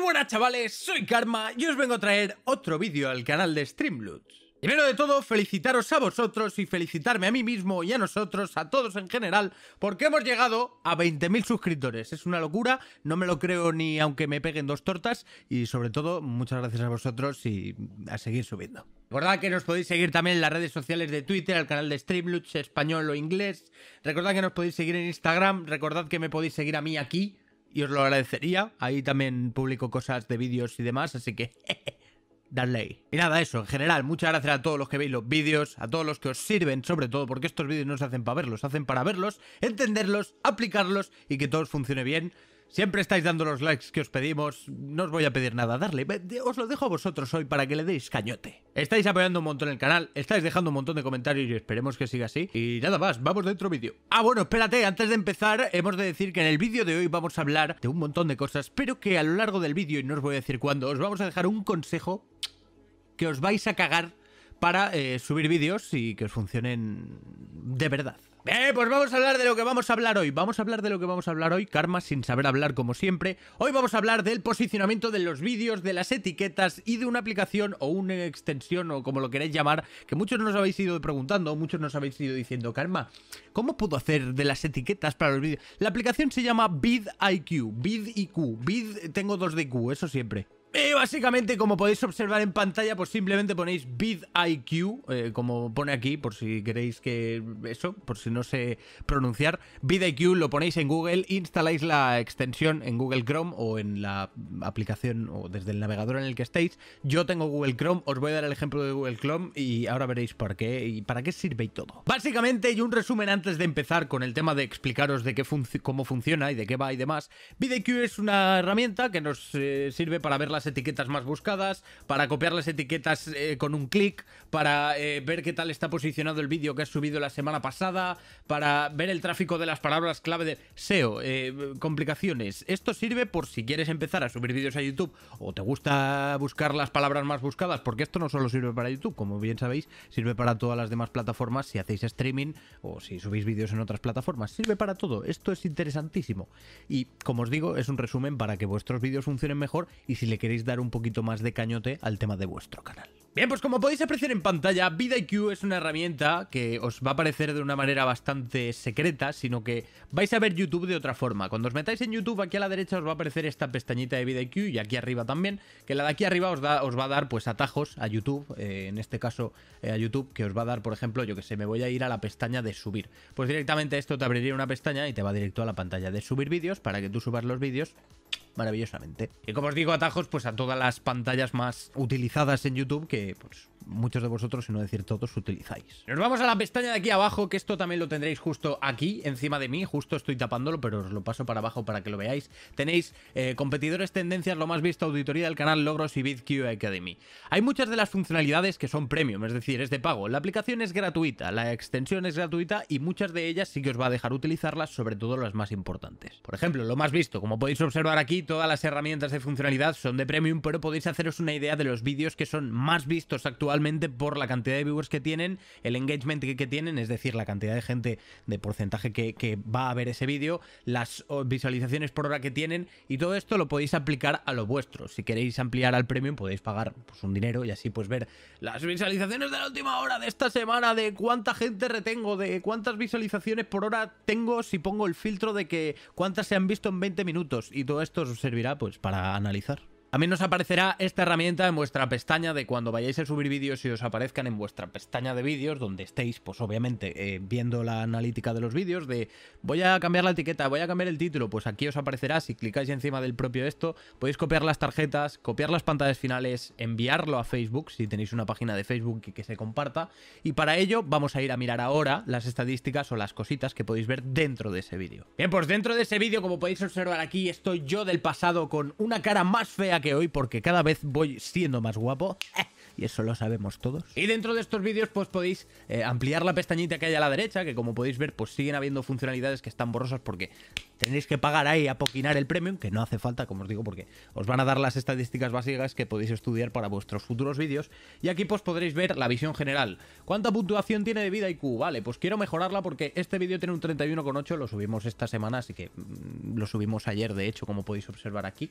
buenas chavales, soy Karma y os vengo a traer otro vídeo al canal de Streamloots. Primero de todo, felicitaros a vosotros y felicitarme a mí mismo y a nosotros, a todos en general, porque hemos llegado a 20.000 suscriptores. Es una locura, no me lo creo ni aunque me peguen dos tortas y sobre todo, muchas gracias a vosotros y a seguir subiendo. Recordad que nos podéis seguir también en las redes sociales de Twitter, al canal de Streamloots, español o inglés. Recordad que nos podéis seguir en Instagram, recordad que me podéis seguir a mí aquí, y os lo agradecería. Ahí también publico cosas de vídeos y demás, así que Darle ahí. Y nada, eso, en general, muchas gracias a todos los que veis los vídeos, a todos los que os sirven, sobre todo, porque estos vídeos no se hacen para verlos, se hacen para verlos, entenderlos, aplicarlos y que todo funcione bien. Siempre estáis dando los likes que os pedimos, no os voy a pedir nada, darle, os lo dejo a vosotros hoy para que le deis cañote. Estáis apoyando un montón el canal, estáis dejando un montón de comentarios y esperemos que siga así. Y nada más, vamos dentro vídeo. Ah, bueno, espérate, antes de empezar, hemos de decir que en el vídeo de hoy vamos a hablar de un montón de cosas, pero que a lo largo del vídeo, y no os voy a decir cuándo, os vamos a dejar un consejo que os vais a cagar para eh, subir vídeos y que os funcionen de verdad. Eh, pues vamos a hablar de lo que vamos a hablar hoy. Vamos a hablar de lo que vamos a hablar hoy, Karma, sin saber hablar como siempre. Hoy vamos a hablar del posicionamiento de los vídeos, de las etiquetas y de una aplicación o una extensión o como lo queréis llamar, que muchos nos habéis ido preguntando, muchos nos habéis ido diciendo, Karma, ¿cómo puedo hacer de las etiquetas para los vídeos? La aplicación se llama VidIQ, VidIQ, Vid, tengo dos de Q, eso siempre. Eh, básicamente, como podéis observar en pantalla, pues simplemente ponéis vidIQ eh, como pone aquí, por si queréis que eso, por si no sé pronunciar. vidIQ lo ponéis en Google, instaláis la extensión en Google Chrome o en la aplicación o desde el navegador en el que estéis. Yo tengo Google Chrome, os voy a dar el ejemplo de Google Chrome y ahora veréis por qué y para qué sirve y todo. Básicamente, y un resumen antes de empezar con el tema de explicaros de qué cómo funciona y de qué va y demás. vidIQ es una herramienta que nos eh, sirve para ver las etiquetas más buscadas, para copiar las etiquetas eh, con un clic, para eh, ver qué tal está posicionado el vídeo que has subido la semana pasada, para ver el tráfico de las palabras clave de SEO, eh, complicaciones. Esto sirve por si quieres empezar a subir vídeos a YouTube o te gusta buscar las palabras más buscadas, porque esto no solo sirve para YouTube, como bien sabéis, sirve para todas las demás plataformas si hacéis streaming o si subís vídeos en otras plataformas. Sirve para todo. Esto es interesantísimo. Y como os digo, es un resumen para que vuestros vídeos funcionen mejor y si le queréis dar un poquito más de cañote al tema de vuestro canal. Bien, pues como podéis apreciar en pantalla, VidaIQ es una herramienta que os va a aparecer de una manera bastante secreta, sino que vais a ver YouTube de otra forma. Cuando os metáis en YouTube, aquí a la derecha os va a aparecer esta pestañita de VidaIQ y aquí arriba también, que la de aquí arriba os, va a dar pues atajos a YouTube, eh, en este caso eh, a YouTube, que os va a dar, por ejemplo, yo que sé, me voy a ir a la pestaña de subir. Pues directamente esto te abriría una pestaña y te va directo a la pantalla de subir vídeos para que tú subas los vídeos maravillosamente. Y como os digo, atajos pues a todas las pantallas más utilizadas en YouTube que pues, muchos de vosotros, si no decir todos, utilizáis. Nos vamos a la pestaña de aquí abajo, que esto también lo tendréis justo aquí, encima de mí. Justo estoy tapándolo, pero os lo paso para abajo para que lo veáis. Tenéis eh, competidores, tendencias, lo más visto, auditoría del canal, logros y BitQ Academy. Hay muchas de las funcionalidades que son premium, es decir, es de pago. La aplicación es gratuita, la extensión es gratuita y muchas de ellas sí que os va a dejar utilizarlas, sobre todo las más importantes. Por ejemplo, lo más visto, como podéis observar aquí, todas las herramientas de funcionalidad son de premium, pero podéis haceros una idea de los vídeos que son más vistos actualmente por la cantidad de viewers que tienen, el engagement que, tienen, es decir, la cantidad de gente de porcentaje que, va a ver ese vídeo, las visualizaciones por hora que tienen y todo esto lo podéis aplicar a lo vuestro. Si queréis ampliar al premium podéis pagar pues, un dinero y así pues ver las visualizaciones de la última hora de esta semana, de cuánta gente retengo, de cuántas visualizaciones por hora tengo si pongo el filtro de que cuántas se han visto en 20 minutos y todo esto servirá pues para analizar. También nos aparecerá esta herramienta en vuestra pestaña de cuando vayáis a subir vídeos y os aparezcan en vuestra pestaña de vídeos, donde estéis, pues obviamente, eh, viendo la analítica de los vídeos, de voy a cambiar la etiqueta, voy a cambiar el título, pues aquí os aparecerá, si clicáis encima del propio esto, podéis copiar las tarjetas, copiar las pantallas finales, enviarlo a Facebook, si tenéis una página de Facebook que, que se comparta, y para ello vamos a ir a mirar ahora las estadísticas o las cositas que podéis ver dentro de ese vídeo. Bien, pues dentro de ese vídeo, como podéis observar aquí, estoy yo del pasado con una cara más fea que hoy porque cada vez voy siendo más guapo. Y eso lo sabemos todos. Y dentro de estos vídeos pues podéis eh, ampliar la pestañita que hay a la derecha, que como podéis ver pues siguen habiendo funcionalidades que están borrosas porque tenéis que pagar ahí a poquinar el premium, que no hace falta, como os digo, porque os van a dar las estadísticas básicas que podéis estudiar para vuestros futuros vídeos. Y aquí pues podréis ver la visión general. ¿Cuánta puntuación tiene de vida IQ? Vale, pues quiero mejorarla porque este vídeo tiene un 31,8, lo subimos esta semana, así que mm, lo subimos ayer de hecho, como podéis observar aquí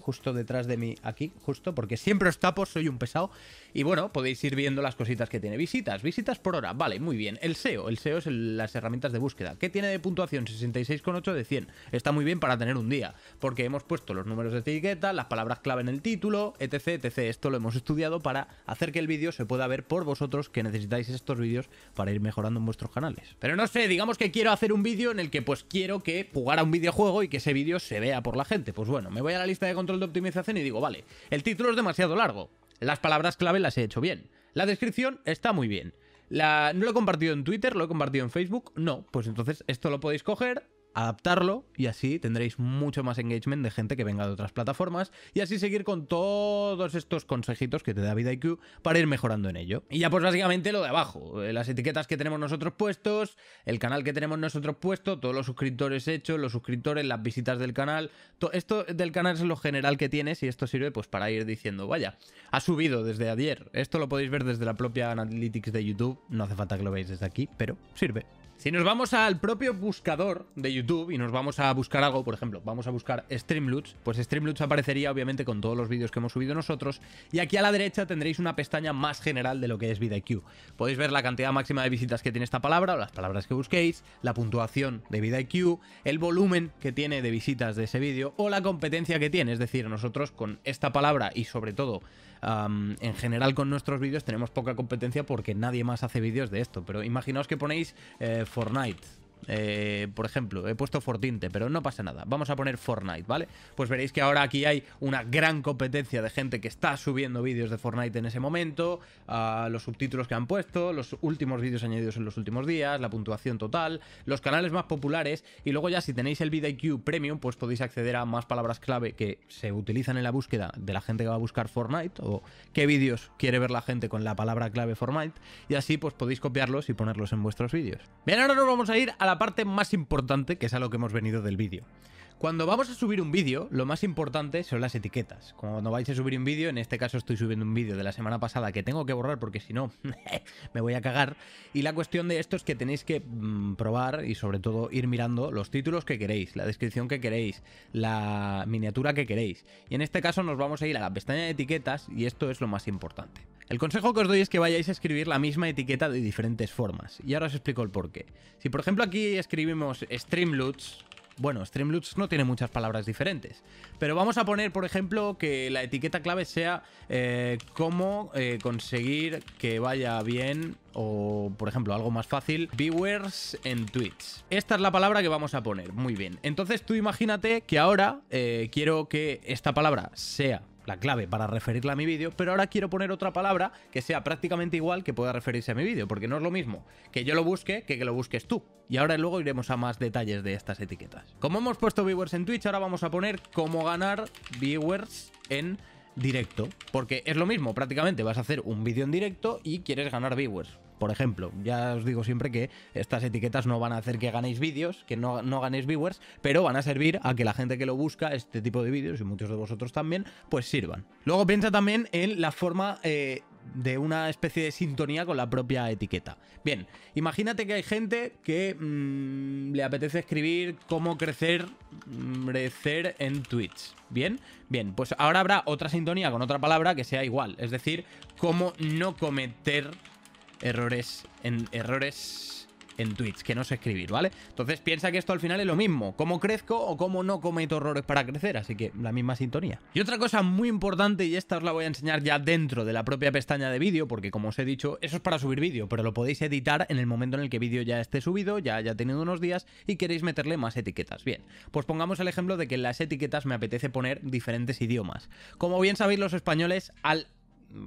justo detrás de mí aquí, justo, porque siempre os tapo, soy un pesado. Y bueno, podéis ir viendo las cositas que tiene. Visitas, visitas por hora, vale, muy bien. El SEO, el SEO es las herramientas de búsqueda. ¿Qué tiene de puntuación? 66,8 de 100. Está muy bien para tener un día, porque hemos puesto los números de etiqueta, las palabras clave en el título, etc, etc. Esto lo hemos estudiado para hacer que el vídeo se pueda ver por vosotros que necesitáis estos vídeos para ir mejorando en vuestros canales. Pero no sé, digamos que quiero hacer un vídeo en el que pues quiero que jugara un videojuego y que ese vídeo se vea por la gente. Pues bueno, me voy a la lista de el de optimización y digo, vale, el título es demasiado largo, las palabras clave las he hecho bien, la descripción está muy bien. La... ¿No lo he compartido en Twitter? ¿Lo he compartido en Facebook? No, pues entonces esto lo podéis coger, adaptarlo y así tendréis mucho más engagement de gente que venga de otras plataformas y así seguir con todos estos consejitos que te da VidaIQ para ir mejorando en ello. Y ya pues básicamente lo de abajo, eh, las etiquetas que tenemos nosotros puestos, el canal que tenemos nosotros puesto, todos los suscriptores hechos, los suscriptores, las visitas del canal, esto del canal es lo general que tienes y esto sirve pues para ir diciendo, vaya, ha subido desde ayer, esto lo podéis ver desde la propia Analytics de YouTube, no hace falta que lo veáis desde aquí, pero sirve. Si nos vamos al propio buscador de YouTube y nos vamos a buscar algo, por ejemplo, vamos a buscar streamluts pues streamluts aparecería obviamente con todos los vídeos que hemos subido nosotros y aquí a la derecha tendréis una pestaña más general de lo que es VidaIQ. Podéis ver la cantidad máxima de visitas que tiene esta palabra o las palabras que busquéis, la puntuación de VidaIQ, el volumen que tiene de visitas de ese vídeo o la competencia que tiene, es decir, nosotros con esta palabra y sobre todo en general con nuestros vídeos tenemos poca competencia porque nadie más hace vídeos de esto, pero imaginaos que ponéis... Eh, Fortnite. Eh, por ejemplo, he puesto Fortinte, pero no pasa nada. Vamos a poner Fortnite, ¿vale? Pues veréis que ahora aquí hay una gran competencia de gente que está subiendo vídeos de Fortnite en ese momento, ah, los subtítulos que han puesto, los últimos vídeos añadidos en los últimos días, la puntuación total, los canales más populares y luego ya si tenéis el IQ Premium, pues podéis acceder a más palabras clave que se utilizan en la búsqueda de la gente que va a buscar Fortnite o qué vídeos quiere ver la gente con la palabra clave Fortnite y así pues podéis copiarlos y ponerlos en vuestros vídeos. Bien, ahora nos vamos a ir a la parte más importante, que es a lo que hemos venido del vídeo. Cuando vamos a subir un vídeo, lo más importante son las etiquetas. Cuando vais a subir un vídeo, en este caso estoy subiendo un vídeo de la semana pasada que tengo que borrar porque si no, me voy a cagar. Y la cuestión de esto es que tenéis que mm, probar y sobre todo ir mirando los títulos que queréis, la descripción que queréis, la miniatura que queréis. Y en este caso nos vamos a ir a la pestaña de etiquetas y esto es lo más importante. El consejo que os doy es que vayáis a escribir la misma etiqueta de diferentes formas. Y ahora os explico el porqué. Si por ejemplo aquí escribimos Streamloots, bueno, Streamloots no tiene muchas palabras diferentes. Pero vamos a poner, por ejemplo, que la etiqueta clave sea eh, cómo eh, conseguir que vaya bien o, por ejemplo, algo más fácil, viewers en tweets. Esta es la palabra que vamos a poner, muy bien. Entonces tú imagínate que ahora eh, quiero que esta palabra sea la clave para referirla a mi vídeo, pero ahora quiero poner otra palabra que sea prácticamente igual que pueda referirse a mi vídeo, porque no es lo mismo que yo lo busque que que lo busques tú. Y ahora luego iremos a más detalles de estas etiquetas. Como hemos puesto viewers en Twitch, ahora vamos a poner cómo ganar viewers en directo, porque es lo mismo prácticamente, vas a hacer un vídeo en directo y quieres ganar viewers por ejemplo. Ya os digo siempre que estas etiquetas no van a hacer que ganéis vídeos, que no, ganéis viewers, pero van a servir a que la gente que lo busca, este tipo de vídeos, y muchos de vosotros también, pues sirvan. Luego piensa también en la forma... Eh, de una especie de sintonía con la propia etiqueta. Bien, imagínate que hay gente que mm, le apetece escribir cómo crecer, crecer en Twitch. Bien, bien, pues ahora habrá otra sintonía con otra palabra que sea igual, es decir, cómo no cometer errores en errores en tweets, que no sé escribir, ¿vale? Entonces piensa que esto al final es lo mismo, cómo crezco o cómo no cometo errores para crecer, así que la misma sintonía. Y otra cosa muy importante, y esta os la voy a enseñar ya dentro de la propia pestaña de vídeo, porque como os he dicho, eso es para subir vídeo, pero lo podéis editar en el momento en el que vídeo ya esté subido, ya haya tenido unos días y queréis meterle más etiquetas. Bien, pues pongamos el ejemplo de que en las etiquetas me apetece poner diferentes idiomas. Como bien sabéis los españoles, al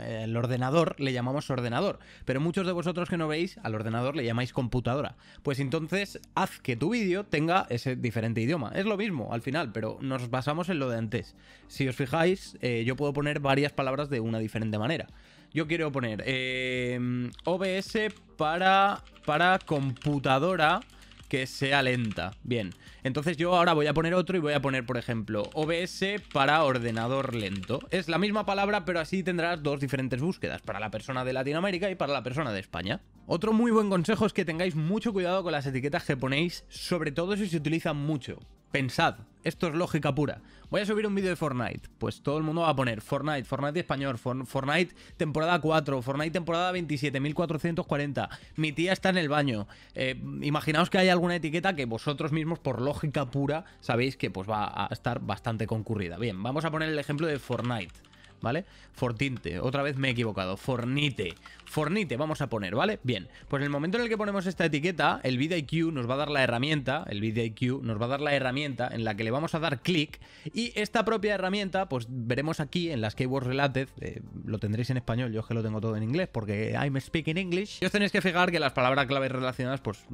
eh, el ordenador le llamamos ordenador, pero muchos de vosotros que no veis al ordenador le llamáis computadora. Pues entonces haz que tu vídeo tenga ese diferente idioma. Es lo mismo al final, pero nos basamos en lo de antes. Si os fijáis, eh, yo puedo poner varias palabras de una diferente manera. Yo quiero poner eh, OBS para, para computadora que sea lenta. Bien, entonces yo ahora voy a poner otro y voy a poner, por ejemplo, OBS para ordenador lento. Es la misma palabra, pero así tendrás dos diferentes búsquedas, para la persona de Latinoamérica y para la persona de España. Otro muy buen consejo es que tengáis mucho cuidado con las etiquetas que ponéis, sobre todo si se utilizan mucho. Pensad, esto es lógica pura. Voy a subir un vídeo de Fortnite. Pues todo el mundo va a poner Fortnite, Fortnite español, Fortnite temporada 4, Fortnite temporada 27.440. Mi tía está en el baño. Eh, imaginaos que hay alguna etiqueta que vosotros mismos, por lógica pura, sabéis que pues va a estar bastante concurrida. Bien, vamos a poner el ejemplo de Fortnite. ¿vale? Fortinte, otra vez me he equivocado, Fornite, Fornite vamos a poner, ¿vale? Bien, pues en el momento en el que ponemos esta etiqueta, el VidIQ nos va a dar la herramienta, el VidIQ nos va a dar la herramienta en la que le vamos a dar clic y esta propia herramienta, pues veremos aquí en las Keywords Related, eh, lo tendréis en español, yo es que lo tengo todo en inglés porque I'm speaking English. Y os tenéis que fijar que las palabras clave relacionadas pues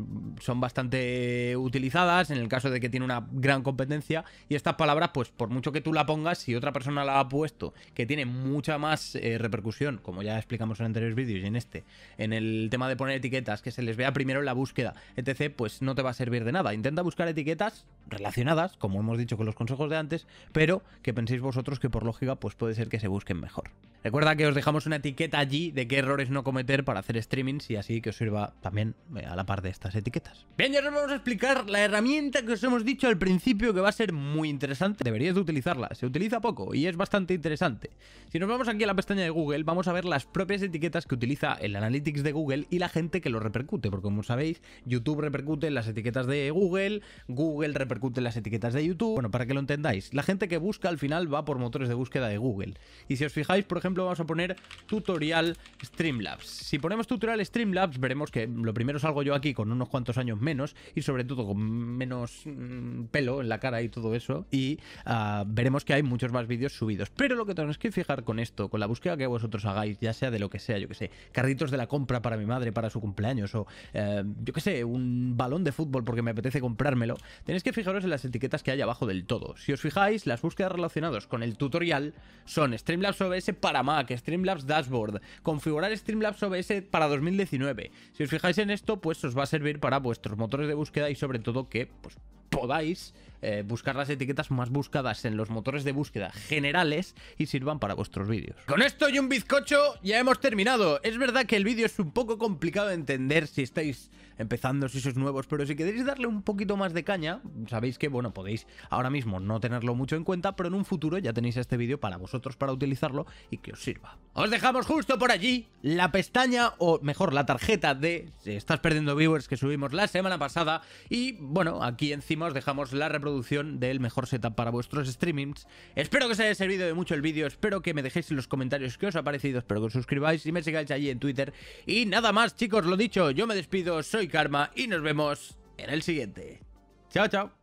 son bastante utilizadas en el caso de que tiene una gran competencia y estas palabras pues por mucho que tú la pongas, si otra persona la ha puesto que tiene mucha más eh, repercusión, como ya explicamos en anteriores vídeos y en este, en el tema de poner etiquetas, que se les vea primero en la búsqueda, etc., pues no te va a servir de nada. Intenta buscar etiquetas relacionadas, como hemos dicho con los consejos de antes, pero que penséis vosotros que por lógica, pues puede ser que se busquen mejor. Recuerda que os dejamos una etiqueta allí de qué errores no cometer para hacer streamings y así que os sirva también eh, a la par de estas etiquetas. Bien, ya os vamos a explicar la herramienta que os hemos dicho al principio que va a ser muy interesante. Deberíais de utilizarla, se utiliza poco y es bastante interesante. Si nos vamos aquí a la pestaña de Google, vamos a ver las propias etiquetas que utiliza el Analytics de Google y la gente que lo repercute, porque como sabéis, YouTube repercute las etiquetas de Google, Google repercute las etiquetas de YouTube. Bueno, para que lo entendáis, la gente que busca al final va por motores de búsqueda de Google. Y si os fijáis, por ejemplo, vamos a poner tutorial Streamlabs. Si ponemos tutorial Streamlabs, veremos que lo primero salgo yo aquí con unos cuantos años menos y sobre todo con menos mm, pelo en la cara y todo eso. Y ah, veremos que hay muchos más vídeos subidos. Pero lo que tenéis que fijar con esto, con la búsqueda que vosotros hagáis, ya sea de lo que sea, yo que sé, carritos de la compra para mi madre para su cumpleaños o eh, yo que sé, un balón de fútbol porque me apetece comprármelo, tenéis que fijaros en las etiquetas que hay abajo del todo. Si os fijáis, las búsquedas relacionadas con el tutorial son Streamlabs OBS para Mac, Streamlabs Dashboard, configurar Streamlabs OBS para 2019. Si os fijáis en esto, pues os va a servir para vuestros motores de búsqueda y sobre todo que pues, podáis eh, buscar las etiquetas más buscadas en los motores de búsqueda generales y sirvan para vuestros vídeos. Con esto y un bizcocho ya hemos terminado. Es verdad que el vídeo es un poco complicado de entender si estáis empezando, si sois nuevos, pero si queréis darle un poquito más de caña, sabéis que, bueno, podéis ahora mismo no tenerlo mucho en cuenta, pero en un futuro ya tenéis este vídeo para vosotros, para utilizarlo y que os sirva. Os dejamos justo por allí la pestaña, o mejor, la tarjeta de si Estás perdiendo viewers que subimos la semana pasada. Y bueno, aquí encima os dejamos la reproducción del mejor setup para vuestros streamings. Espero que os haya servido de mucho el vídeo, espero que me dejéis en los comentarios qué os ha parecido, espero que os suscribáis y me sigáis allí en Twitter. Y nada más, chicos, lo dicho, yo me despido, soy Karma y nos vemos en el siguiente. Chao, chao.